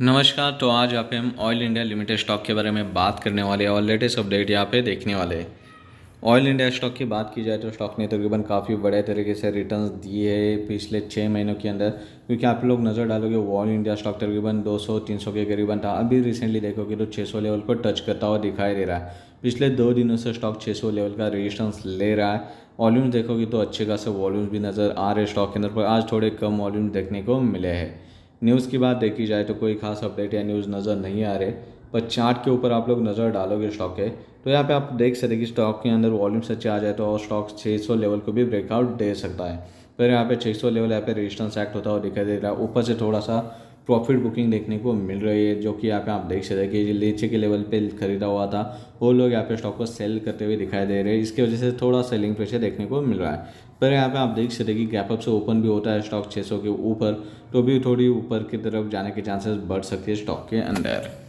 नमस्कार तो आज आप हम ऑयल इंडिया लिमिटेड स्टॉक के बारे में बात करने वाले और लेटेस्ट अपडेट यहाँ पे देखने वाले हैं ऑयल इंडिया स्टॉक की बात की जाए तो स्टॉक ने तकरीबन तो काफ़ी बड़े तरीके से रिटर्न्स दिए है पिछले छः महीनों के अंदर क्योंकि आप लोग नज़र डालोगे ऑयल इंडिया स्टॉक तकरीबन 200 300 के करीबन था अभी रिसेंटली देखोगे तो 600 लेवल को टच करता हुआ दिखाई दे रहा है पिछले दो दिनों से स्टॉक सौ लेवल का रजिस्टेंस ले रहा है वॉल्यूम देखोगे तो अच्छे खासे वॉल्यूम्स भी नज़र आ रहे स्टॉक के अंदर पर आज थोड़े कम वॉल्यूम देखने को मिले हैं न्यूज़ की बात देखी जाए तो कोई खास अपडेट या न्यूज़ नज़र नहीं आ रहे पर चार्ट के ऊपर आप लोग नज़र डालोगे स्टॉक के तो यहाँ पे आप देख सकते कि स्टॉक के अंदर वॉल्यूम्स अच्छे आ जाए तो और स्टॉक 600 लेवल को भी ब्रेकआउट दे सकता है फिर यहाँ पे 600 लेवल यहाँ पे रेजिस्टेंस एक्ट होता है और दिखाई दे रहा है ऊपर से थोड़ा सा प्रॉफिट बुकिंग देखने को मिल रही है जो कि यहाँ पे आप देख सकते हैं कि नीचे के लेवल पे खरीदा हुआ था वो लोग यहाँ पे स्टॉक को सेल करते हुए दिखाई दे रहे हैं इसकी वजह से थोड़ा सेलिंग प्रेशर देखने को मिल रहा है पर यहाँ पे आप देख सकते हैं कि गैप अप से ओपन भी होता है स्टॉक 600 के ऊपर तो भी थोड़ी ऊपर की तरफ जाने के चांसेस बढ़ सकते हैं स्टॉक के अंदर